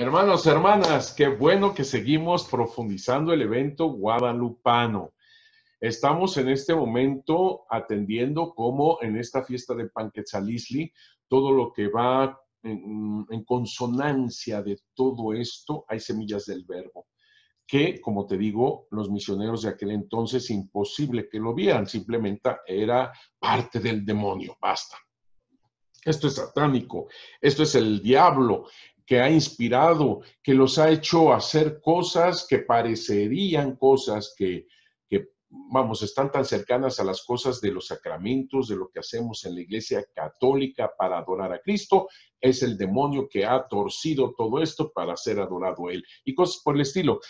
Hermanos, hermanas, qué bueno que seguimos profundizando el evento guadalupano. Estamos en este momento atendiendo como en esta fiesta de Panquetzalisli, todo lo que va en, en, consonancia de todo esto, hay semillas del verbo, que como te digo, los misioneros de aquel entonces imposible que lo vieran, simplemente era parte del demonio, basta. Esto es satánico, esto es el diablo, que ha inspirado, que los ha hecho hacer cosas que parecerían cosas que, vamos, están tan cercanas a las cosas de los sacramentos, de lo que hacemos en la Iglesia Católica para adorar a Cristo, es el demonio que ha torcido todo esto para ser adorado a Él. Y cosas por el estilo,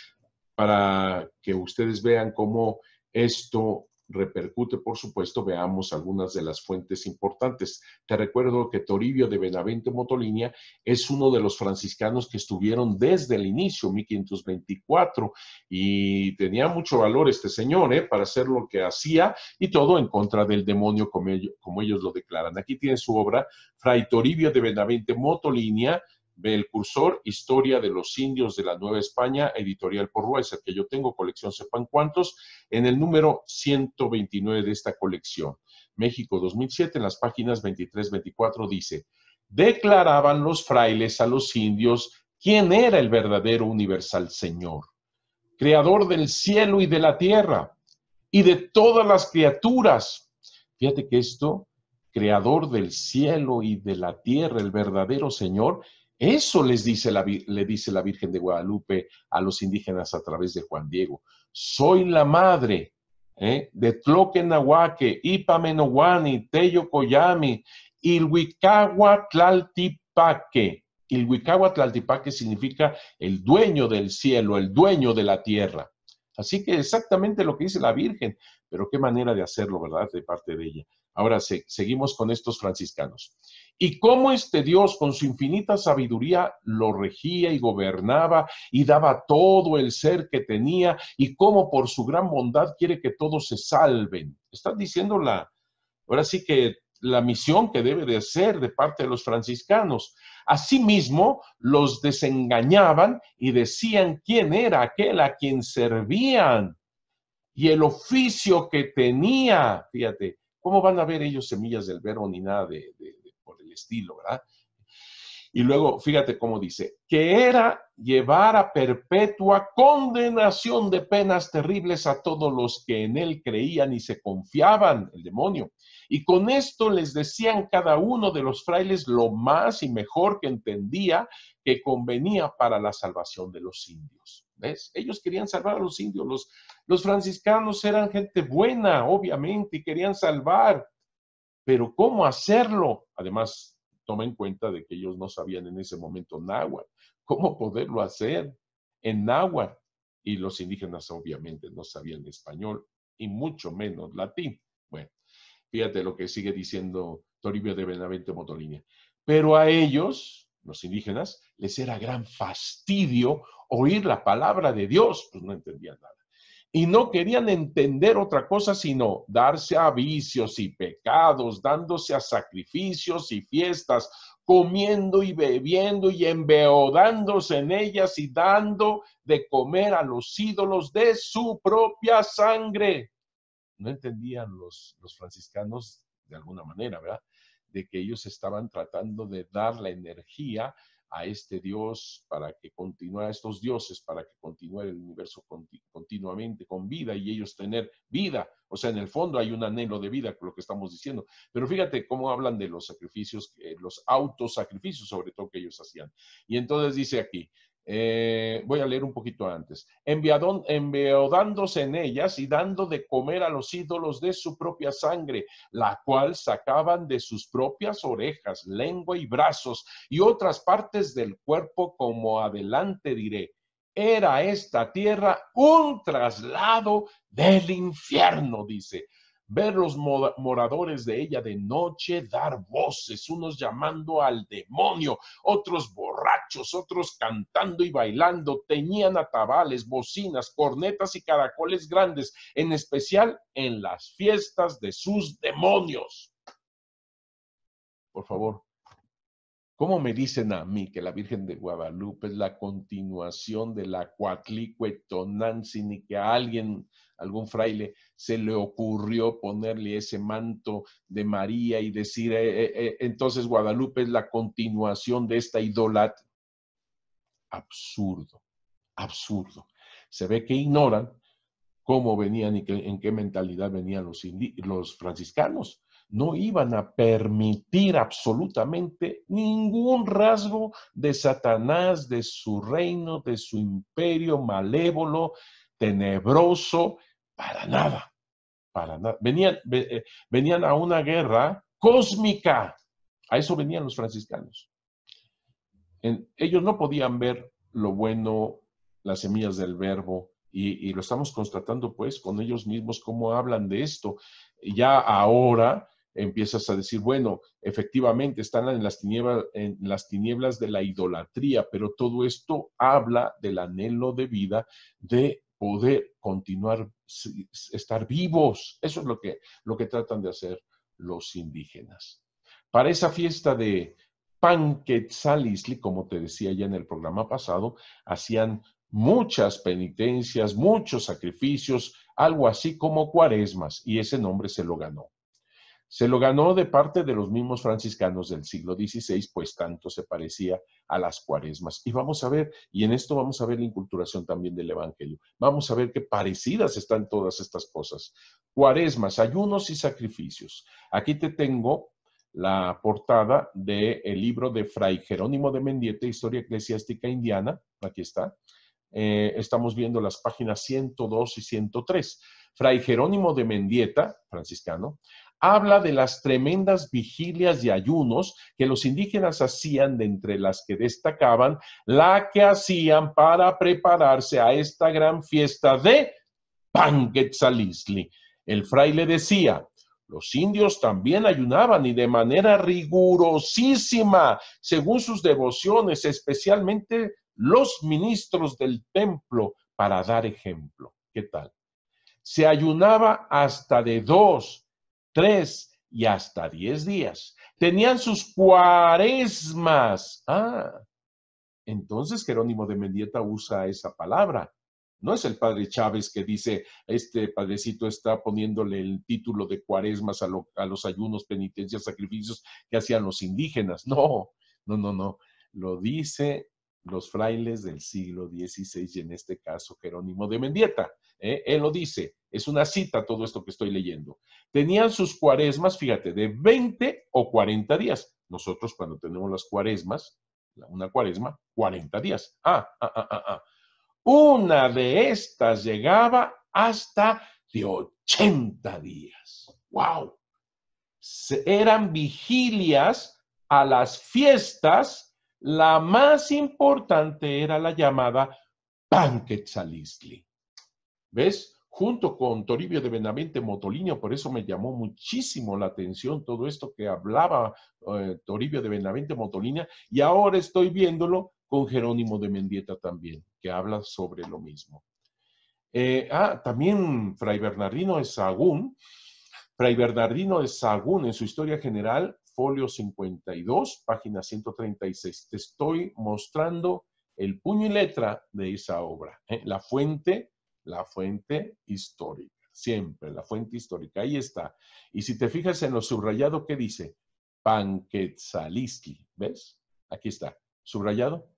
para que ustedes vean cómo esto repercute, por supuesto, veamos algunas de las fuentes importantes. Te recuerdo que Toribio de Benavente Motolinia es uno de los franciscanos que estuvieron desde el inicio, 1524, y tenía mucho valor este señor ¿eh? para hacer lo que hacía y todo en contra del demonio, como ellos, como ellos lo declaran. Aquí tiene su obra, Fray Toribio de Benavente Motolinia, el cursor Historia de los Indios de la Nueva España, editorial por Rueser, que yo tengo, colección sepan cuántos, en el número 129 de esta colección. México 2007, en las páginas 23-24, dice, declaraban los frailes a los indios quién era el verdadero universal Señor, creador del cielo y de la tierra y de todas las criaturas. Fíjate que esto creador del cielo y de la tierra, el verdadero Señor, eso les dice la, le dice la Virgen de Guadalupe a los indígenas a través de Juan Diego. Soy la madre ¿eh? de Tloquenahuaque, Ipamenohuani, Teyocoyami, Ilhuicagua Tlaltipaque. Ilhuicagua Tlaltipaque significa el dueño del cielo, el dueño de la tierra. Así que exactamente lo que dice la Virgen, pero qué manera de hacerlo, ¿verdad? De parte de ella. Ahora seguimos con estos franciscanos. Y cómo este Dios, con su infinita sabiduría, lo regía y gobernaba y daba todo el ser que tenía, y cómo por su gran bondad quiere que todos se salven. Están diciendo la, ahora sí que la misión que debe de ser de parte de los franciscanos. Asimismo, los desengañaban y decían quién era aquel a quien servían y el oficio que tenía. Fíjate, ¿Cómo van a ver ellos semillas del verbo ni nada por el estilo, verdad? Y luego, fíjate cómo dice, que era llevar a perpetua condenación de penas terribles a todos los que en él creían y se confiaban, el demonio. Y con esto les decían cada uno de los frailes lo más y mejor que entendía que convenía para la salvación de los indios. Ellos querían salvar a los indios. Los, franciscanos eran gente buena, obviamente, y querían salvar. Pero ¿cómo hacerlo? Además, toma en cuenta de que ellos no sabían en ese momento náhuatl. ¿Cómo poderlo hacer en náhuatl? Y los indígenas obviamente no sabían español y mucho menos latín. Bueno, fíjate lo que sigue diciendo Toribio de Benavente Motolinia. Pero a ellos, los indígenas, les era gran fastidio oír la palabra de Dios, pues no entendían nada. Y no querían entender otra cosa sino darse a vicios y pecados, dándose a sacrificios y fiestas, comiendo y bebiendo y embeodándose en ellas y dando de comer a los ídolos de su propia sangre. No entendían los, los franciscanos de alguna manera, ¿verdad? de que ellos estaban tratando de dar la energía a este Dios para que continuara, a estos dioses para que continuara el universo continuamente con vida y ellos tener vida. O sea, en el fondo hay un anhelo de vida, lo que estamos diciendo. Pero fíjate cómo hablan de los sacrificios, eh, los autosacrificios sobre todo que ellos hacían. Y entonces dice aquí, eh, voy a leer un poquito antes. Enviadón, en ellas y dando de comer a los ídolos de su propia sangre, la cual sacaban de sus propias orejas, lengua y brazos y otras partes del cuerpo, como adelante diré. Era esta tierra un traslado del infierno, dice ver los moradores de ella de noche dar voces, unos llamando al demonio, otros otros cantando y bailando, tenían atabales, bocinas, cornetas y caracoles grandes, en especial en las fiestas de sus demonios. Por favor, ¿Cómo me dicen a mí que la Virgen de Guadalupe es la continuación de la Coatlicue Nancy y que a alguien, algún fraile, se le ocurrió ponerle ese manto de María y decir, eh, eh, eh, entonces Guadalupe es la continuación de esta idolatría? Absurdo, absurdo. Se ve que ignoran cómo venían y en qué mentalidad venían los franciscanos no iban a permitir absolutamente ningún rasgo de Satanás, de su reino, de su imperio malévolo, tenebroso, para nada, para nada. Venían, eh, venían a una guerra cósmica, a eso venían los franciscanos. ellos no podían ver lo bueno, las semillas del verbo, y, y, lo estamos constatando pues con ellos mismos cómo hablan de esto. Ya ahora empiezas a decir, bueno, efectivamente están en las, tinieblas, en las tinieblas de la idolatría, pero todo esto habla del anhelo de vida, de poder continuar, estar vivos. Eso es lo que, lo que tratan de hacer los indígenas. Para esa fiesta de Panquetzalisli, como te decía ya en el programa pasado, hacían muchas penitencias, muchos sacrificios, algo así como cuaresmas, y ese nombre se lo ganó. Se lo ganó de parte de los mismos franciscanos del siglo XVI, pues tanto se parecía a las cuaresmas. Y vamos a ver, y en esto vamos a ver la inculturación también del Evangelio. Vamos a ver qué parecidas están todas estas cosas. Cuaresmas, ayunos y sacrificios. Aquí te tengo la portada del libro de Fray Jerónimo de Mendieta, Historia Eclesiástica Indiana. Aquí está. Eh, estamos viendo las páginas 102 y 103. Fray Jerónimo de Mendieta, franciscano, habla de las tremendas vigilias y ayunos que los indígenas hacían, de entre las que destacaban la que hacían para prepararse a esta gran fiesta de Panguetzalisli. El fraile decía, los indios también ayunaban y de manera rigurosísima, según sus devociones, especialmente los ministros del templo, para dar ejemplo. ¿Qué tal? Se ayunaba hasta de dos, tres y hasta diez días. Tenían sus cuaresmas. Ah, entonces Jerónimo de Mendieta usa esa palabra. No es el padre Chávez que dice, este padrecito está poniéndole el título de cuaresmas a, los ayunos, penitencias, sacrificios que hacían los indígenas. No, no, no, no. Lo dice los frailes del siglo XVI y en este caso Jerónimo de Mendieta. ¿eh? Él lo dice, es una cita todo esto que estoy leyendo. Tenían sus cuaresmas, fíjate, de 20 o 40 días. Nosotros cuando tenemos las cuaresmas, una cuaresma, 40 días. Ah, ah, ah, ah, ah. Una de estas llegaba hasta de 80 días. ¡Wow! Se, eran vigilias a las fiestas la más importante era la llamada Panquetzalistli. ¿Ves? Junto con Toribio de Benavente Motolinio, por eso me llamó muchísimo la atención todo esto que hablaba eh, Toribio de Benavente Motolinio, y ahora estoy viéndolo con Jerónimo de Mendieta también, que habla sobre lo mismo. Eh, ah, también Fray Bernardino de Sagún, Fray Bernardino de Sagún en su historia general folio 52, página 136. Te estoy mostrando el puño y letra de esa obra. ¿eh? La fuente, la fuente histórica. Siempre la fuente histórica. Ahí está. Y si te fijas en lo subrayado ¿qué dice, Panquetzalistli. ¿Ves? Aquí está. Subrayado.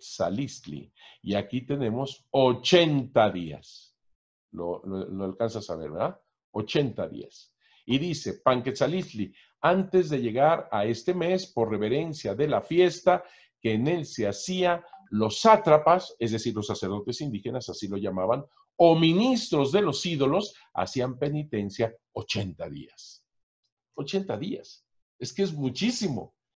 Salisli. Y aquí tenemos 80 días. Lo, alcanzas a ver, ¿verdad? 80 días. Y dice, Panquetzalistli, antes de llegar a este mes por reverencia de la fiesta que en él se hacía los sátrapas, es decir, los sacerdotes indígenas, así lo llamaban, o ministros de los ídolos, hacían penitencia 80 días. 80 días. Es que es muchísimo.